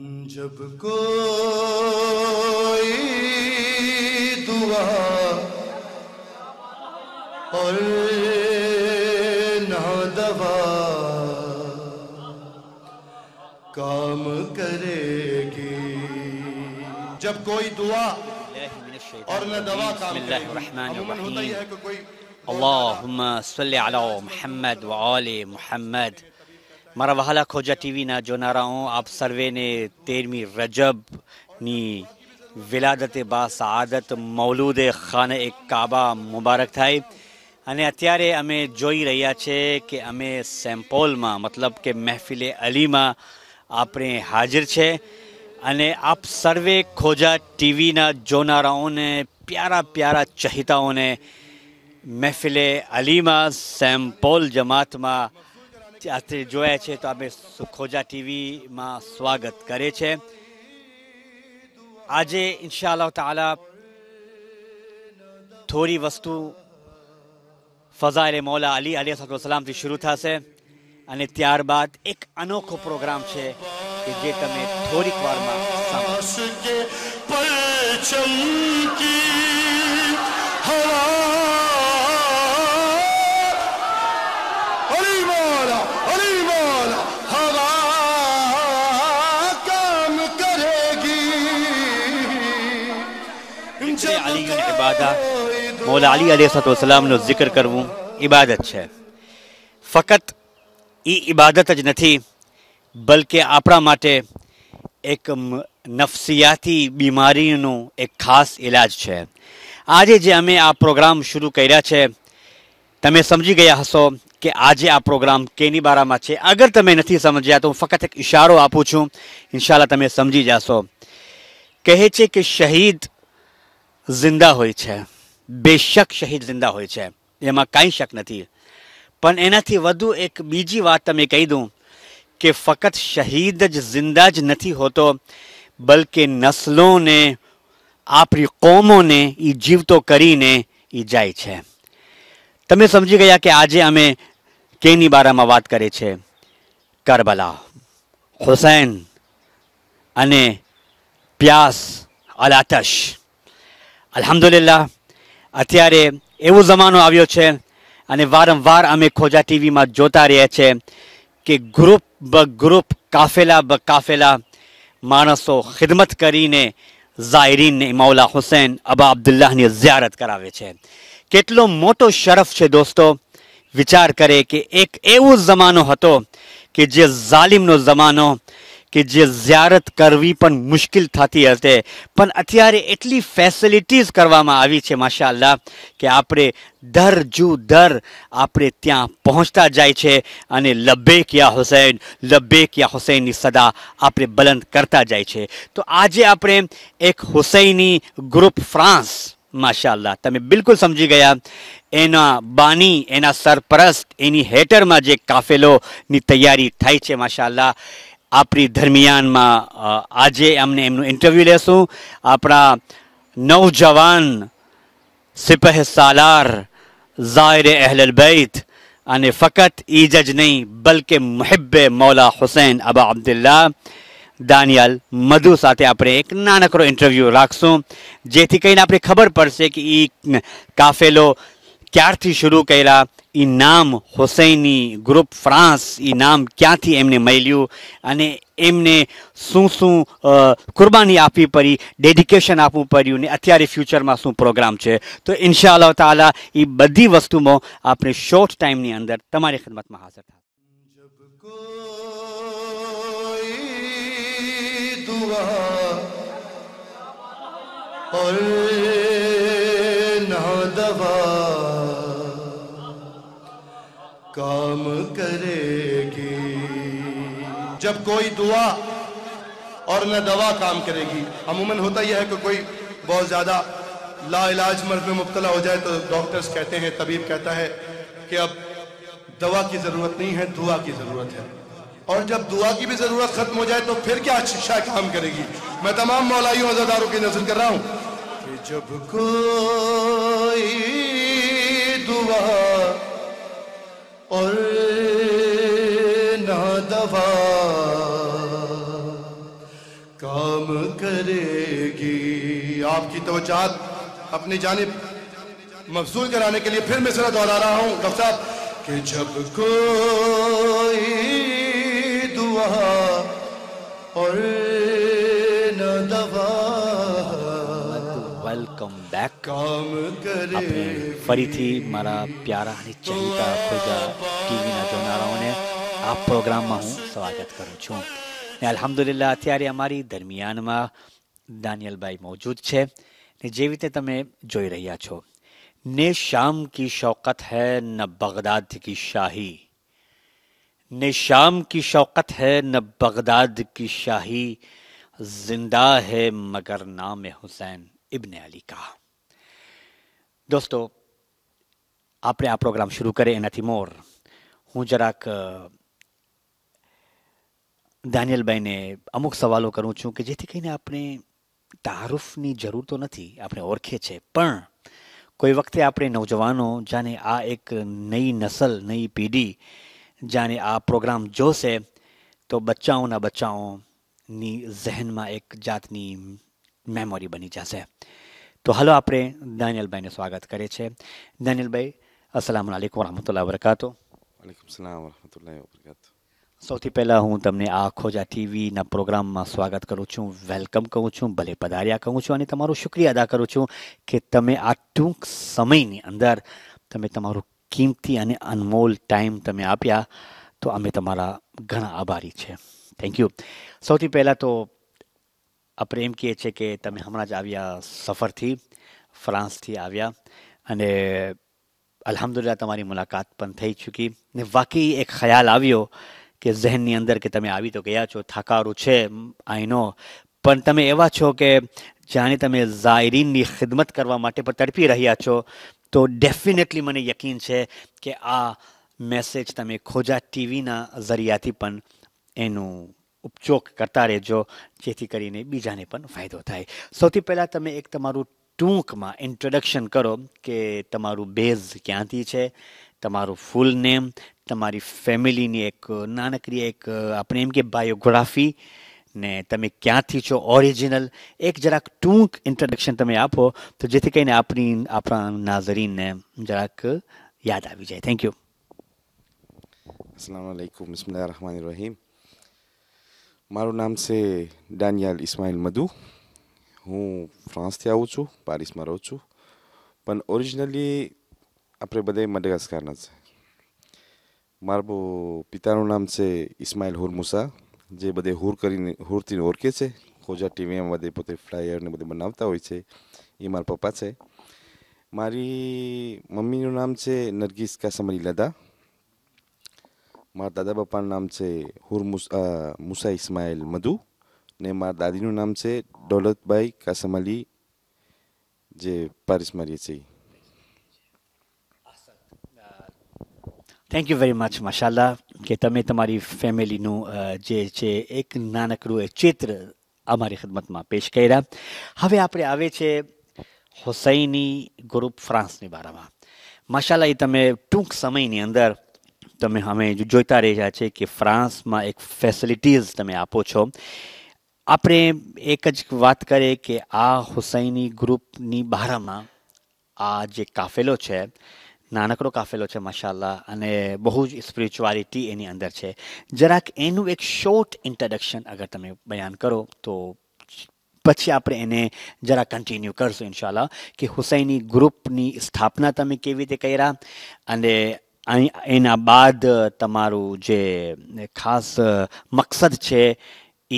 जब कोई दुआ और ना दवा काम करेगी जब कोई दुआ और न दवा काम करेगी अल्लाहुम्मा सल्ली अला मुहम्मद व आले मुहम्मद મારા વહાલા ખોજા ટીવીના જોનારાઓ આપ સર્વેને તેરમી રજબની વિલાદત બા સઆદત મૌલુદે ખાન એક કાબા મુબારક થાય અને અત્યારે અમે જોઈ રહ્યા છે કે અમે સેમ્પોલમાં મતલબ કે મહેફિલે અલીમાં આપણે હાજર છે અને આપ સર્વે ખોજા ટીવીના જોનારાઓને પ્યારા પ્યારા ચહિતાઓને મહેફિલે અલીમાં સેમ્પોલ જમાતમાં ત્યાંથી જોયા છે તો અમે સુખોજા ટીવીમાં સ્વાગત કરે છે આજે ઇન્શાલ્લાહ તાલા થોડી વસ્તુ ફઝાઇલ મૌલા અલી અલી સલામથી શરૂ થશે અને ત્યારબાદ એક અનોખો પ્રોગ્રામ છે કે જે તમે થોડીક વારમાં علی مولا ہوا کام کرے گی મોલા અલી અલી સલામનો જિક્ર કરવું ઇબાદત છે ફક્ત એ ઇબાદત જ નથી બલકે આપણા માટે એક નફસિયાતી બીમારીનો એક ખાસ ઇલાજ છે આજે જે અમે આ પ્રોગ્રામ શરૂ કર્યા છે તમે સમજી ગયા હશો કે આજે આ પ્રોગ્રામ કેની બારામાં છે અગર તમે નથી સમજ્યા તો હું ફક્ત એક ઇશારો આપું છું ઇન્શાલ્લાહ તમે સમજી જશો કહે છે કે શહીદ જિંદા હોય છે બેશક શહીદ જિંદા હોય છે એમાં કાંઈ શક નથી પણ એનાથી વધુ એક બીજી વાત તમે કહી દઉં કે ફક્ત શહીદ જ જિંદા જ નથી હોતો બલકે નસ્લોને આપણી કોમોને એ જીવતો કરીને એ જાય છે તમે સમજી ગયા કે આજે અમે કેની બારામાં વાત કરે છે કરબલા હુસૈન અને પ્યાસ અલ આતશ અલહમદુલિલ્લાહ અત્યારે એવો જમાનો આવ્યો છે અને વારંવાર અમે ખોજા ટીવીમાં જોતા રહ્યા છે કે ગ્રુપ બ ગ્રુપ કાફેલા બ કાફેલા માણસો ખિદમત કરીને ઝાયરીનને મૌલા હુસૈન અબા અબ્દુલ્લાહની ઝિયારત કરાવે છે કેટલો મોટો શરફ છે દોસ્તો વિચાર કરે કે એક એવો જમાનો હતો કે જે ઝાલિમનો જમાનો કે જે ઝિયારત કરવી પણ મુશ્કેલ થતી હતી પણ અત્યારે એટલી ફેસિલિટીઝ કરવામાં આવી છે માશાલ્લાહ કે આપણે દર જુ દર આપણે ત્યાં પહોંચતા જાય છે અને લબ્બેક યા હુસૈન લબ્બેક યા હુસૈનની સદા આપણે બલંદ કરતા જાય છે તો આજે આપણે એક હુસૈની ગ્રુપ ફ્રાન્સ માશાલ્લાહ તમે બિલકુલ સમજી ગયા એના બાની એના સરપરસ્ત એની હેટરમાં જે કાફેલોની તૈયારી થાય છે માશાલ્લાહ આપણી દરમિયાનમાં આજે અમને એમનું ઇન્ટરવ્યૂ લેશું આપણા નવજવાન સિપહ સાલાર ઝાયર અહલલ બૈત અને ફકત ઈજ જ નહીં બલકે મુહબ્બે મૌલા હુસૈન અબા અબ્દુલ્લા દાનિયાલ મધુ સાથે આપણે એક નાનકડો ઇન્ટરવ્યૂ રાખશું જેથી કરીને આપણે ખબર પડશે કે એ કાફેલો ક્યારથી શરૂ કર્યા એ નામ હુસૈની ગ્રુપ ફ્રાન્સ એ નામ ક્યાંથી એમને મળ્યું અને એમને શું શું કુરબાની આપવી પડી ડેડિકેશન આપવું પડ્યું ને અત્યારે ફ્યુચરમાં શું પ્રોગ્રામ છે તો ઇન્શા અલ્લાહ તાલા એ બધી વસ્તુમાં આપણે શોર્ટ ટાઈમની અંદર તમારી ખિદમતમાં હાજર થાય हुआ और ना दवा काम करेगी जब कोई दुआ और न दवा काम करेगी अमूमन होता यह है कि कोई बहुत ज़्यादा लाइलाज मर्द में मुबतला हो जाए तो डॉक्टर्स कहते हैं तबीब कहता है कि अब दवा की ज़रूरत नहीं है दुआ की ज़रूरत है और जब दुआ की भी ज़रूरत ख़त्म हो जाए तो फिर क्या शिक्षा काम करेगी मैं तमाम मौलाइयों अजादारों की नजर कर रहा हूं कि जब कोई दुआ और ना दवा काम करेगी आपकी तोजात अपनी जानब मफसूल कराने के लिए फिर मैं सरा दोहरा रहा हूं डॉक्टर साहब कि जब कोई काम करे फरी थी मारा प्यारा ने चहिता प्रजा टीवी ना जोनारों ने आप प्रोग्राम में हूँ स्वागत करूँ छू ने अल्हम्दुलिल्लाह अत्यारे अमारी दरमियान में दानियल भाई मौजूद छे ने जेवी तमे जोई रहिया छो ने शाम की शौकत है न बगदाद की शाही ने शाम की शौकत है न बगदाद की शाही जिंदा है मगर नाम हुसैन इब्ने अली कहा દોસ્તો આપણે આ પ્રોગ્રામ શરૂ કરીએ એનાથી મોર હું જરાક દાનિયલભાઈને અમુક સવાલો કરું છું કે જેથી કરીને આપણે તારુફની જરૂર તો નથી આપણે ઓળખીએ છીએ પણ કોઈ વખતે આપણે નવજવાનો જાણે આ એક નઈ નસલ નઈ પેઢી જાણે આ પ્રોગ્રામ જોશે તો બચ્ચાઓના બચ્ચાઓની ઝહેનમાં એક જાતની મેમોરી બની જશે તો હાલો આપણે દાનિયલભાઈને સ્વાગત કરીએ છીએ દાનિયલભાઈ અસલામ આલેકુમ વરહમતુલ્લા વબરકાતુ વાલેકુમ સલામ વરહમતુલ્લાહ વબરકાતુ સૌથી પહેલાં હું તમને આ ખોજા ટીવીના પ્રોગ્રામમાં સ્વાગત કરું છું વેલકમ કહું છું ભલે પધાર્યા કહું છું અને તમારું શુક્રિયા અદા કરું છું કે તમે આ ટૂંક સમયની અંદર તમે તમારું કિંમતી અને અનમોલ ટાઈમ તમે આપ્યા તો અમે તમારા ઘણા આભારી છે થેન્ક યુ સૌથી પહેલાં તો આ પ્રેમ કહે છે કે તમે હમણાં જ આવ્યા સફરથી ફ્રાન્સથી આવ્યા અને અલહમદુલિલ્લાહ તમારી મુલાકાત પણ થઈ ચૂકી ને વાકઈ એક ખ્યાલ આવ્યો કે ઝહેનની અંદર કે તમે આવી તો ગયા છો થાકારું છે આઈ નો પણ તમે એવા છો કે જાણે તમે ઝાયરીનની ખિદમત કરવા માટે પણ તડપી રહ્યા છો તો ડેફિનેટલી મને યકીન છે કે આ મેસેજ તમે ખોજા ટીવીના જરિયાથી પણ એનું ઉપચોક કરતા રહેજો જેથી કરીને બીજાને પણ ફાયદો થાય સૌથી પહેલાં તમે એક તમારું ટૂંકમાં ઇન્ટ્રોડક્શન કરો કે તમારું બેઝ ક્યાંથી છે તમારું ફૂલ નેમ તમારી ફેમિલીની એક નાનકડી એક આપણે એમ કે બાયોગ્રાફી ને તમે ક્યાંથી છો ઓરિજિનલ એક જરાક ટૂંક ઇન્ટ્રોડક્શન તમે આપો તો જેથી કરીને આપણી આપણા નાઝરીનને જરાક યાદ આવી જાય થેન્ક યુ અસલામ આલaikum બિસ્મિલ્લાહ રહમાન રહીમ મારું નામ છે ડાનિયાલ ઇસ્માઇલ મધુ હું ફ્રાન્સથી આવું છું પારિસમાં રહું છું પણ ઓરિજિનલી આપણે બધા મડગાસ્કારના છે મારા પિતાનું નામ છે ઇસ્માઇલ હુરમુસા જે બધે હુર કરીને હુરથી ઓળખે છે ખોજા ટીવીમાં બધે પોતે ફ્લાયરને બધે બનાવતા હોય છે એ મારા પપ્પા છે મારી મમ્મીનું નામ છે નરગીસ કાસમરી લદા મારા દાદા બાપાનું નામ છે હુર મુસા ઇસ્માઇલ મધુ ને મારા દાદીનું નામ છે દોલતભાઈ કાસમ અલી જે પારિસમાં રહે છે થેન્ક યુ વેરી મચ માશાલ્લા કે તમે તમારી ફેમિલીનું જે છે એક નાનકડું એ ચિત્ર અમારી ખidmatમાં પેશ કર્યા હવે આપણે આવે છે હુસૈની ગ્રુપ ફ્રાન્સની બારામાં માશાલ્લા એ તમે ટૂંક સમયની અંદર તમે અમે જોઈતા રહ્યા છે કે ફ્રાન્સમાં એક ફેસિલિટીઝ તમે આપો છો આપણે એક જ વાત કરીએ કે આ હુસૈની ગ્રુપની બહારમાં આ જે કાફેલો છે નાનકડો કાફેલો છે માશાલ્લાહ અને બહુ જ સ્પિરિચ્યુઆલિટી એની અંદર છે જરાક એનું એક શોર્ટ ઇન્ટ્રડક્શન અગર તમે બયાન કરો તો પછી આપણે એને જરા કન્ટિન્યુ કરશું ઇન્શાલ્લાહ કે હુસૈની ગ્રુપની સ્થાપના તમે કેવી રીતે કર્યા અને એના બાદ તમારું જે ખાસ મકસદ છે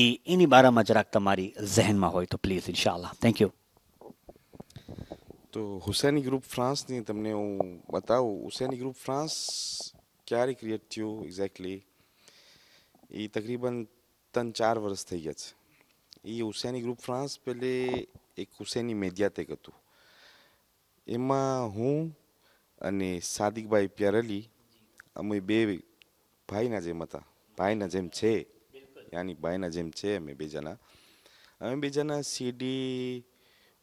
એ એની બારામાં જરાક તમારી ઝહેનમાં હોય તો પ્લીઝ ઇન્શાલ્લાહ થેન્ક યુ તો હુસેની ગ્રુપ ફ્રાન્સની તમને હું બતાવું હુસેની ગ્રુપ ફ્રાન્સ ક્યારે ક્રિએટ થયું એક્ઝેક્ટલી એ તકરીબન ત્રણ ચાર વર્ષ થઈ ગયા છે એ હુસૈની ગ્રુપ ફ્રાન્સ પહેલે એક હુસૈની મેદિયાતેક હતું એમાં હું અને સાદિકભાઈ પ્યારેલી અમે બે ભાઈના જેમ હતા ભાઈના જેમ છે યાની ભાઈના જેમ છે અમે બે જણા અમે બે જણા CD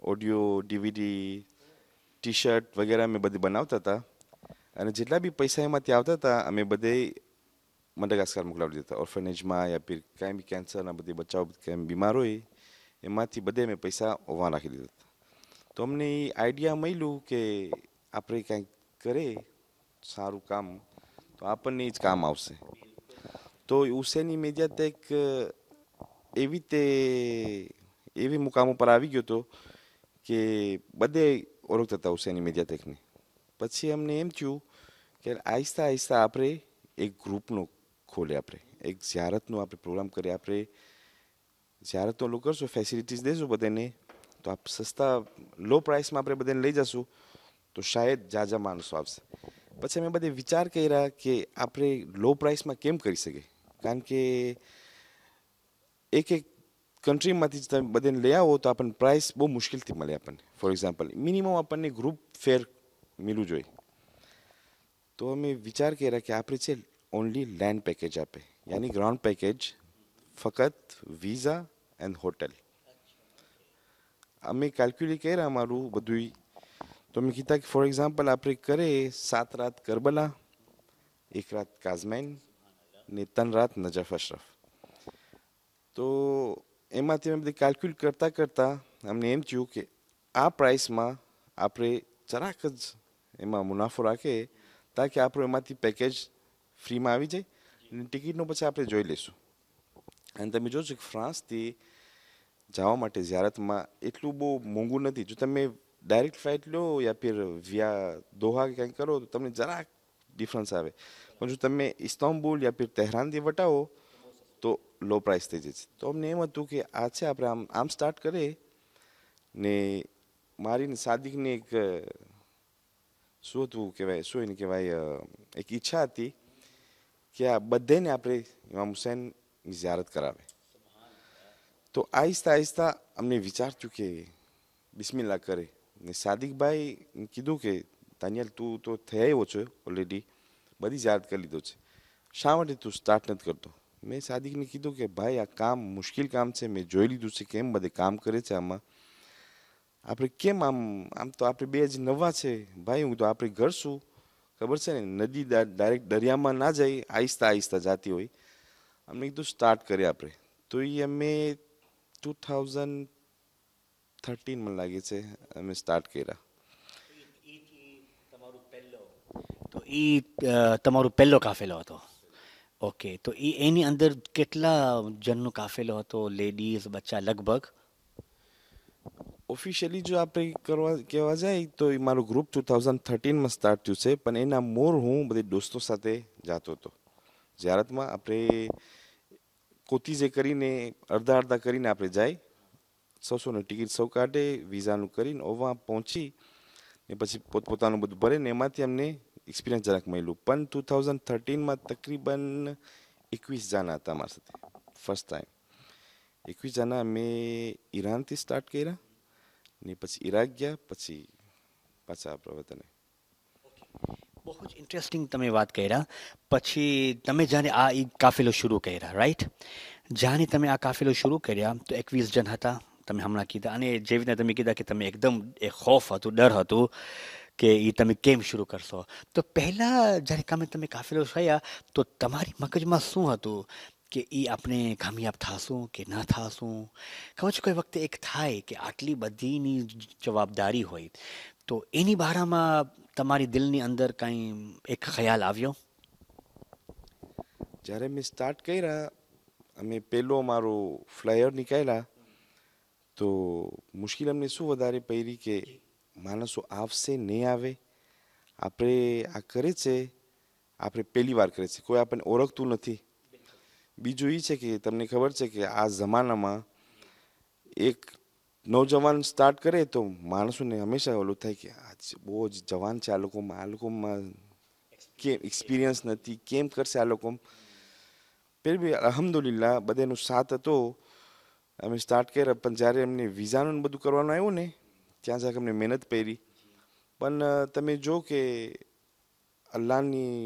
audio DVD T shirt વગેરે અમે બધી બનાવતા હતા અને જેટલા બી પૈસા એમાંથી આવતા હતા અમે બધે મડગાસ્કર મોકલાવી દેતા ઓર્ફેનેજમાં યા ફિર કાંઈ બી કેન્સરના બધી બચ્ચાઓ કાંઈ બીમાર હોય એમાંથી બધે અમે પૈસા ઓવા રાખી દીધા હતા તો અમને એ આઈડિયા મળ્યું કે આપણે કાંઈક કરે સારું કામ તો આપણને જ કામ આવશે તો હુસેની મીડિયા ટેક એવી રીતે એવી મુકામ ઉપર આવી ગયો હતો કે બધે ઓળખતા હતા હુસેની મીડિયા ટેકને પછી અમને એમ થયું કે આહિસ્તા આહિસ્તા આપણે એક ગ્રુપનો ખોલે આપણે એક જ્યારતનો આપણે પ્રોગ્રામ કરીએ આપણે જ્યારતનો લોકો કરશું ફેસિલિટીઝ દેશું બધાને તો આપ સસ્તા લો પ્રાઇસમાં આપણે બધાને લઈ જશું તો શાયદ ઝાઝા માણસો આવશે પછી અમે બધે વિચાર કર્યા કે આપણે લો પ્રાઇસમાં કેમ કરી શકીએ કારણ કે એક એક કન્ટ્રીમાંથી તમે બધાને લઈ આવો તો આપણને પ્રાઇસ બહુ મુશ્કેલથી મળે આપણને ફોર એક્ઝામ્પલ મિનિમમ આપણને ગ્રુપ ફેર મળવું જોઈએ તો અમે વિચાર કર્યા કે આપણે છે ઓનલી લેન્ડ પેકેજ આપે યાની ગ્રાઉન્ડ પેકેજ ફક્ત વિઝા એન્ડ હોટેલ અમે કેલ્ક્યુલેટ કર્યા અમારું બધું तो मैं कहता कि फॉर एग्जांपल आप करे सात रात करबला एक रात કાઝમેન ને ત્રણ રાત નજફ અશરફ તો એમાંથી અમે બધી કેલ્ક્યુલેટ કરતાં કરતાં અમને એમ થયું કે આ પ્રાઇસમાં આપણે જરાક જ એમાં મુનાફો રાખે તાકે આપણું એમાંથી પેકેજ ફ્રીમાં આવી જાય અને ટિકિટનો પછી આપણે જોઈ લઈશું અને તમે જોશો કે ફ્રાન્સથી જવા માટે ઝિયારતમાં એટલું બહુ મોંઘું નથી જો તમે ડાયરેક્ટ ફ્લાઇટ લો યા ફિર વ્યા દોહા કે કંઈક કરો તો તમને જરાક ડિફરન્સ આવે પણ જો તમે ઇસ્તાંબુલ યા ફિર તહેરાનથી વટાવો તો લો પ્રાઇસ થઈ જશે તો અમને એમ હતું કે આ છે આપણે આમ આમ સ્ટાર્ટ કરીએ ને મારીને સાદિકને એક શું હતું કહેવાય શું એને કહેવાય એક ઈચ્છા હતી કે આ બધાને આપણે ઇમામ હુસેનની ઝિયારત કરાવે તો આહિસ્તા આહિસ્તા અમને વિચાર કે બિસ્મિલ્લા કરે સાદિકભાઈ કીધું કે દાનિયાલ તું તો થઈ આવ્યો છે ઓલરેડી બધી જ યાદ કરી લીધો છે શા માટે તું સ્ટાર્ટ નથી કરતો મેં સાદિકને કીધું કે ભાઈ આ કામ મુશ્કેલ કામ છે મેં જોઈ લીધું છે કેમ બધે કામ કરે છે આમાં આપણે કેમ આમ આમ તો આપણે બે જ નવા છે ભાઈ હું તો આપણે ઘર શું ખબર છે ને નદી ડાયરેક્ટ દરિયામાં ના જાય આહિસ્તા આહિસ્તા જાતી હોય અમને કીધું સ્ટાર્ટ કરીએ આપણે તો એ અમે ટુ થાઉઝન્ડ થર્ટીન મને લાગે છે અમે સ્ટાર્ટ કર્યા તો એ તમારો પહેલો કાફેલો હતો ઓકે તો એ એની અંદર કેટલા જણનો કાફેલો હતો લેડીઝ બચ્ચા લગભગ ઓફિશિયલી જો આપણે કરવા કહેવા જાય તો એ મારું ગ્રુપ ટુ થાઉઝન્ડ થર્ટીનમાં સ્ટાર્ટ થયું છે પણ એના મોર હું બધી દોસ્તો સાથે જતો હતો જ્યારતમાં આપણે કોતીજે કરીને અડધા અડધા કરીને આપણે જાય સૌસોની ટિકિટ સૌ કાઢે વિઝાનું કરીને ઓવા પહોંચી ને પછી પોતપોતાનું બધું ભરે ને એમાંથી અમને એક્સપિરિયન્સ જરાક મળ્યું પણ ટુ થાઉઝન્ડ થર્ટીનમાં તકરીબન એકવીસ જણા હતા અમારી સાથે ફર્સ્ટ ટાઈમ એકવીસ જણા અમે ઈરાનથી સ્ટાર્ટ કર્યા ને પછી ઈરાક ગયા પછી પાછા આપણા બહુ જ ઇન્ટરેસ્ટિંગ તમે વાત કર્યા પછી તમે જાણે આ કાફેલો શરૂ કર્યા રાઈટ જાણે તમે આ કાફેલો શરૂ કર્યા તો એકવીસ જણ હતા તમે હમણાં કીધા અને જેવી રીતે તમે કીધા કે તમે એકદમ એ ખોફ હતું ડર હતું કે એ તમે કેમ શરૂ કરશો તો પહેલાં જ્યારે કામે તમે કાફેલો થયા તો તમારી મગજમાં શું હતું કે એ આપણે કામયાબ થશું કે ના થશું ખબર છે કોઈ વખતે એક થાય કે આટલી બધીની જવાબદારી હોય તો એની બારામાં તમારી દિલની અંદર કંઈ એક ખ્યાલ આવ્યો જ્યારે મેં સ્ટાર્ટ કર્યા અમે પહેલો મારો ફ્લાયર નીકળ્યા તો મુશ્કેલ અમને શું વધારે પડી કે માણસો આવશે નહીં આવે આપણે આ કરે છે આપણે પહેલી વાર કરે છે કોઈ આપણને ઓળખતું નથી બીજું એ છે કે તમને ખબર છે કે આ જમાનામાં એક નવજવાન સ્ટાર્ટ કરે તો માણસોને હંમેશા ઓલું થાય કે આ બહુ જ જવાન છે આ લોકોમાં આ લોકોમાં કેમ એક્સપિરિયન્સ નથી કેમ કરશે આ લોકો ફેર બી અલહમદુલિલ્લા બધાનો સાથ હતો અમે સ્ટાર્ટ કર્યા પણ જ્યારે એમને વિઝાનું બધું કરવાનું આવ્યું ને ત્યાં જાકે અમને મહેનત પહેરી પણ તમે જો કે અલ્લાહની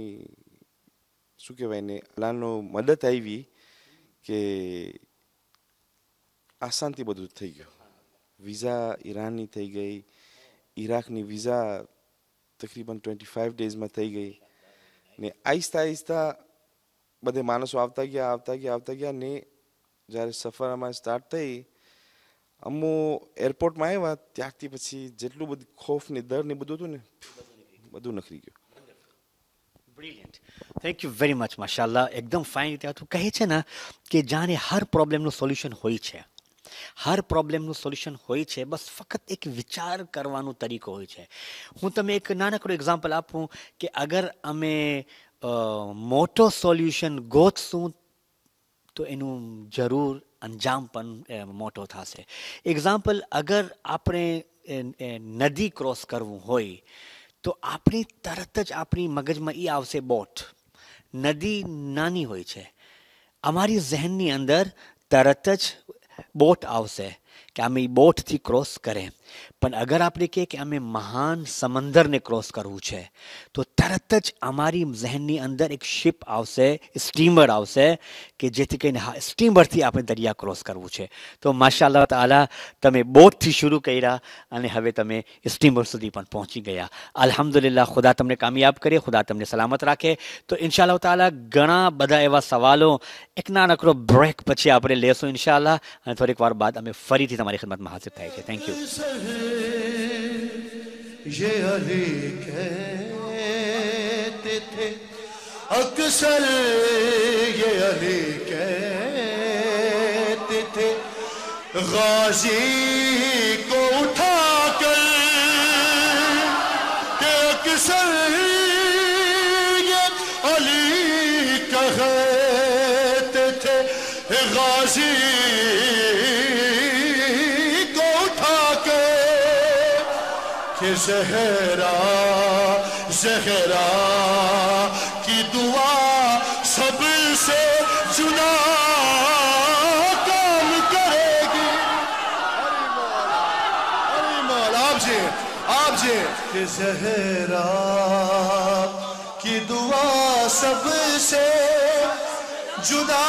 શું કહેવાય ને અલ્લાહનો મદદ આવી કે આસાનથી બધું થઈ ગયું વિઝા ઈરાનની થઈ ગઈ ઈરાકની વિઝા તકરીબન ટ્વેન્ટી ફાઇવ ડેઝમાં થઈ ગઈ ને આહિસ્તા આહિસ્તા બધે માણસો આવતા ગયા આવતા ગયા આવતા ગયા ને જ્યારે સફર અમારી સ્ટાર્ટ થઈ અમુ એરપોર્ટમાં આવ્યા ત્યારથી પછી જેટલું બધું ખોફ ને ડર ને બધું હતું ને બધું નખરી ગયું brilliant thank you very much માશાલ્લાહ એકદમ ફાઇન રીતે તું કહે છે ને કે જાણે હર પ્રોબ્લેમનું સોલ્યુશન હોય છે હર પ્રોબ્લેમનું સોલ્યુશન હોય છે બસ ફક્ત એક વિચાર કરવાનું તરીકો હોય છે હું તમે એક નાનકડું એક્ઝામ્પલ આપું કે અગર અમે મોટો સોલ્યુશન ગોતશું તો એનું જરૂર અંજામ પણ મોટો થશે એક્ઝામ્પલ અગર આપણે નદી ક્રોસ કરવું હોય તો આપણી તરત જ આપણી મગજમાં એ આવશે બોટ નદી નાની હોય છે અમારી ઝહેનની અંદર તરત જ બોટ આવશે कि आम्ही बोटથી ક્રોસ કરે પણ અગર આપણે કહે કે અમે મહાન સમંદરને ક્રોસ કરવું છે તો તરત જ અમારી ઝહેનની અંદર એક શિપ આવશે સ્ટીમર આવશે કે જેથી કરીને સ્ટીમરથી આપણે દરિયા ક્રોસ કરવું છે તો માશાલ્લાહ તાલા તમે બોટથી શરૂ કર્યા અને હવે તમે સ્ટીમર સુધી પણ પહોંચી ગયા અલહમદુલિલ્લાહ ખુદા તમને કામયાબ કરે ખુદા તમને સલામત રાખે તો ઇન્શાલ્લાહ તાલા ઘણા બધા એવા સવાલો એક નાનકડો બ્રેક પછી આપણે લેશું ઇન્શાલ્લાહ અને થોડીક વાર બાદ અમે ફરી ફરીથી તમારી ખિદમતમાં હાજર થાય છે થેન્ક યુ अक्सर ये अली कहते थे गाजी को उठा कर के अक्सर ये अली कहते थे गाजी कि जहरा जहरा की दुआ सबसे जुदा काम करेगी अरे मौला अरे मौला आप जे आप जे कि जहरा की दुआ सबसे जुदा